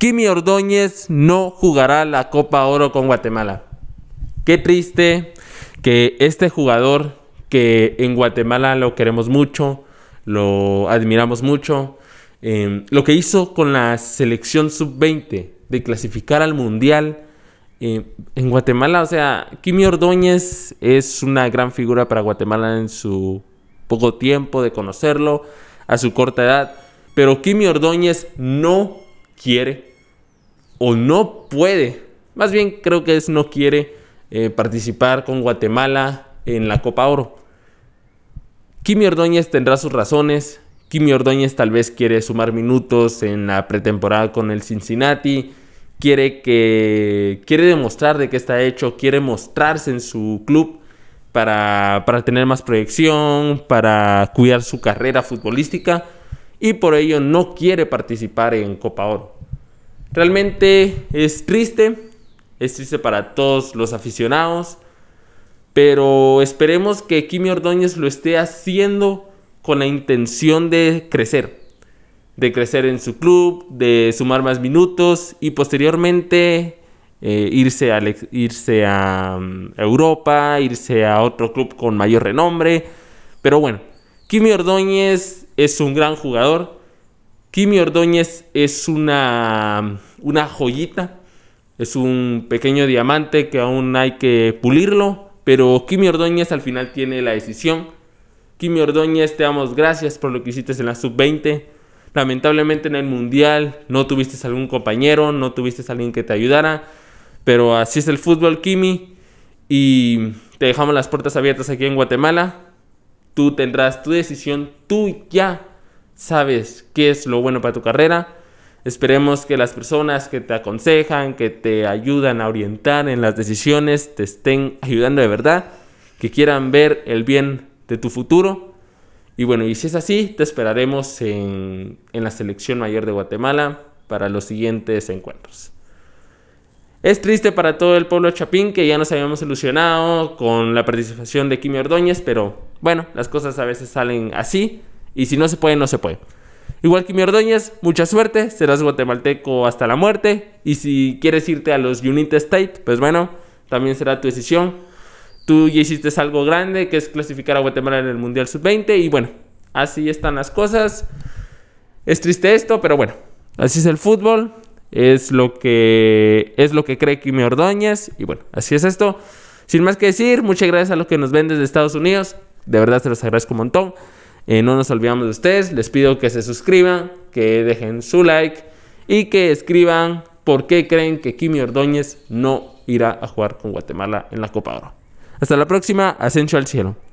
Kimi Ordóñez no jugará la Copa Oro con Guatemala. Qué triste que este jugador que en Guatemala lo queremos mucho, lo admiramos mucho, em, lo que hizo con la selección sub-20 de clasificar al Mundial em, en Guatemala, o sea, Kimi Ordóñez es una gran figura para Guatemala en su poco tiempo de conocerlo, a su corta edad, pero Kimi Ordóñez no quiere o no puede, más bien creo que es no quiere eh, participar con Guatemala en la Copa Oro. Kimi Ordóñez tendrá sus razones. Kimi Ordóñez tal vez quiere sumar minutos en la pretemporada con el Cincinnati. Quiere que quiere demostrar de qué está hecho, quiere mostrarse en su club para, para tener más proyección, para cuidar su carrera futbolística y por ello no quiere participar en Copa Oro. Realmente es triste, es triste para todos los aficionados, pero esperemos que Kimi Ordóñez lo esté haciendo con la intención de crecer, de crecer en su club, de sumar más minutos y posteriormente eh, irse, a, irse mm, a Europa, irse a otro club con mayor renombre. Pero bueno, Kimi Ordóñez es un gran jugador, Kimi Ordóñez es una, una joyita, es un pequeño diamante que aún hay que pulirlo, pero Kimi Ordóñez al final tiene la decisión. Kimi Ordóñez, te damos gracias por lo que hiciste en la sub-20. Lamentablemente en el mundial no tuviste algún compañero, no tuviste alguien que te ayudara, pero así es el fútbol, Kimi. Y te dejamos las puertas abiertas aquí en Guatemala. Tú tendrás tu decisión, tú ya sabes qué es lo bueno para tu carrera. Esperemos que las personas que te aconsejan, que te ayudan a orientar en las decisiones, te estén ayudando de verdad, que quieran ver el bien de tu futuro. Y bueno, y si es así, te esperaremos en, la selección mayor de Guatemala para los siguientes encuentros. Es triste para todo el pueblo chapín que ya nos habíamos ilusionado con la participación de Kimi Ordóñez, pero bueno, las cosas a veces salen así. Y si no se puede, no se puede. Igual que mi mucha suerte, serás guatemalteco hasta la muerte. Y si quieres irte a los United States, pues bueno, también será tu decisión. Tú ya hiciste algo grande, que es clasificar a Guatemala en el Mundial Sub-20. Y bueno, así están las cosas. Es triste esto, pero bueno, así es el fútbol. Es lo que, es lo que cree Kimi Y bueno, así es esto. Sin más que decir, muchas gracias a los que nos ven desde Estados Unidos. De verdad se los agradezco un montón. Eh, no nos olvidamos de ustedes. Les pido que se suscriban, que dejen su like y que escriban por qué creen que Kimi Ordóñez no irá a jugar con Guatemala en la Copa Oro. Hasta la próxima, ascenso al cielo.